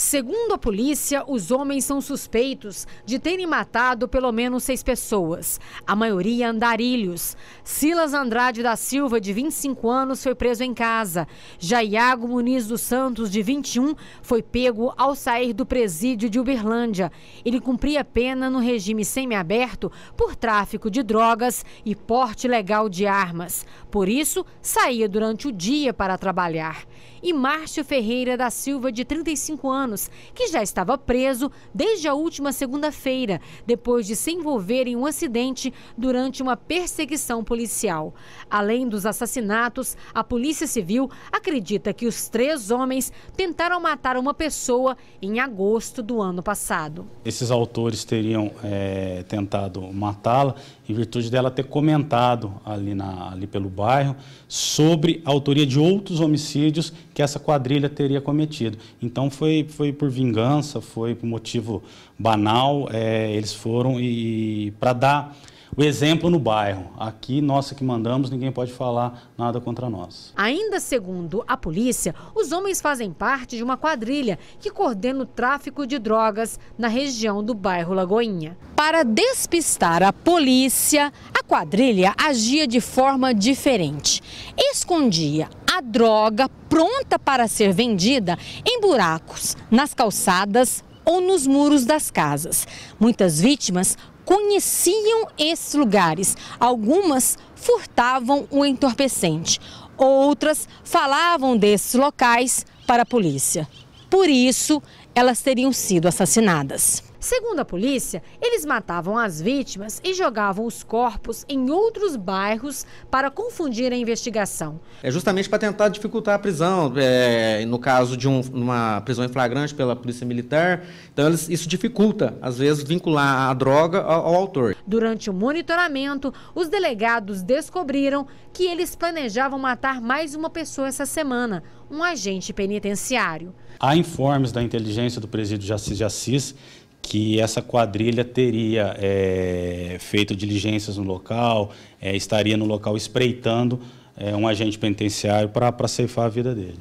Segundo a polícia, os homens são suspeitos de terem matado pelo menos seis pessoas, a maioria andarilhos. Silas Andrade da Silva, de 25 anos, foi preso em casa. Já Iago Muniz dos Santos, de 21, foi pego ao sair do presídio de Uberlândia. Ele cumpria pena no regime semiaberto por tráfico de drogas e porte legal de armas. Por isso, saía durante o dia para trabalhar. E Márcio Ferreira da Silva, de 35 anos, anos, que já estava preso desde a última segunda-feira, depois de se envolver em um acidente durante uma perseguição policial. Além dos assassinatos, a Polícia Civil acredita que os três homens tentaram matar uma pessoa em agosto do ano passado. Esses autores teriam é, tentado matá-la em virtude dela ter comentado ali, na, ali pelo bairro sobre a autoria de outros homicídios que essa quadrilha teria cometido. Então foi, foi por vingança, foi por motivo banal, é, eles foram e para dar o exemplo no bairro. Aqui, nossa que mandamos, ninguém pode falar nada contra nós. Ainda segundo a polícia, os homens fazem parte de uma quadrilha que coordena o tráfico de drogas na região do bairro Lagoinha. Para despistar a polícia, a quadrilha agia de forma diferente. Escondia a droga pronta para ser vendida em buracos, nas calçadas ou nos muros das casas. Muitas vítimas conheciam esses lugares. Algumas furtavam o entorpecente, outras falavam desses locais para a polícia. Por isso, elas teriam sido assassinadas. Segundo a polícia, eles matavam as vítimas e jogavam os corpos em outros bairros para confundir a investigação. É justamente para tentar dificultar a prisão, é, no caso de um, uma prisão em flagrante pela polícia militar. Então, eles, isso dificulta, às vezes, vincular a droga ao, ao autor. Durante o monitoramento, os delegados descobriram que eles planejavam matar mais uma pessoa essa semana, um agente penitenciário. Há informes da inteligência do presídio de Assis que essa quadrilha teria é, feito diligências no local, é, estaria no local espreitando é, um agente penitenciário para ceifar a vida dele.